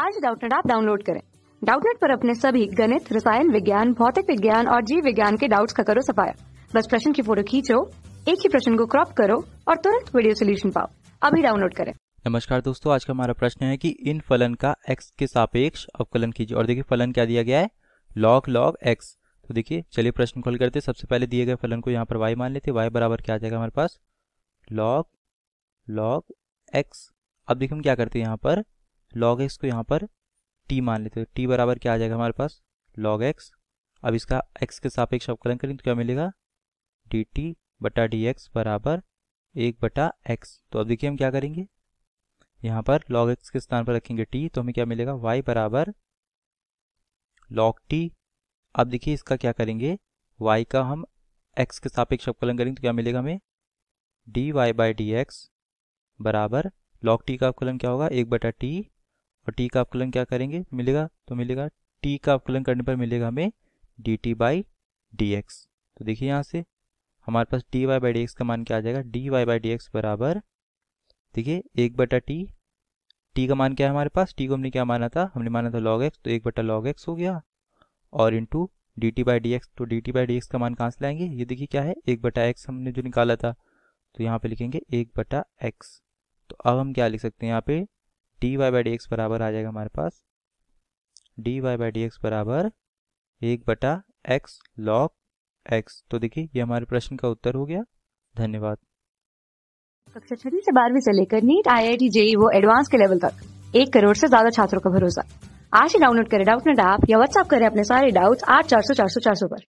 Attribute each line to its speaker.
Speaker 1: आज डाउटनेट आप डाउनलोड करें डाउटनेट पर अपने सभी गणित रसायन विज्ञान भौतिक विज्ञान और जीव विज्ञान के डाउट्स का करो सफाया बस प्रश्न की फोटो खींचो एक ही प्रश्न को क्रॉप करो और तुरंत वीडियो सोल्यूशन पाओ अभी डाउनलोड करें
Speaker 2: नमस्कार दोस्तों आज का हमारा प्रश्न है कि इन फलन का एक्स के सापेक्ष अवकलन कीजिए और देखिए फलन क्या दिया गया है लॉग लॉग एक्स तो देखिए चलिए प्रश्न खोल करते सबसे पहले दिए गए फलन को यहाँ पर वाई मान लेते वाई बराबर क्या आ जाएगा हमारे पास लॉग लॉग एक्स अब देखिए हम क्या करते हैं यहाँ पर लॉग एक्स को यहाँ पर टी मान लेते हो तो टी बराबर क्या आ जाएगा हमारे पास लॉग एक्स अब इसका एक्स के सापेक्ष अवकलन करेंगे तो क्या मिलेगा डी टी बटा डी एक्स बराबर एक बटा एक्स तो अब देखिए हम क्या करेंगे यहाँ पर लॉग एक्स के स्थान पर रखेंगे टी तो हमें क्या मिलेगा वाई बराबर लॉग टी अब देखिए इसका क्या करेंगे वाई का हम एक्स के सापेक्ष अवकलन करेंगे तो क्या मिलेगा हमें D Y by D X बराबर लॉग टी का अवकलन क्या होगा एक बटा टी और टी का अवकलन क्या करेंगे मिलेगा तो मिलेगा टी का अवकलन करने पर मिलेगा हमें D T by D X तो देखिए यहाँ से हमारे पास D Y by D X का मान क्या आ जाएगा D Y by D X बराबर देखिए एक बटा टी टी का मान क्या है हमारे पास टी को हमने क्या माना था हमने माना था लॉग एक्स तो एक बटा लॉग एक्स हो गया और two D T by D X तो D T by D X का मान कहाँ से लाएंगे ये देखिए क्या है एक बटा एक्स हमने जो निकाला था तो यहाँ पे लिखेंगे एक बटा एक्स तो अब हम क्या लिख सकते हैं यहाँ पे D Y by D X बराबर आ जाएगा हमारे पास D Y by D X बराबर एक बटा एक्स लॉग एक्स तो देखिए ये हमारे प्रश्न का उत्तर हो गया धन्यवाद
Speaker 1: कक्षा छठी से बारहवीं से लेकर NEET I I T JEE वो एडवांस के लेवल तक एक करोड़ से ज्यादा छात्रों का भरोसा आज ही डाउनलोड करें डाउट नेट ऐप या व्हाट्सअप करें अपने सारे डाउट्स आठ चार सौ चार सौ चार सौ पर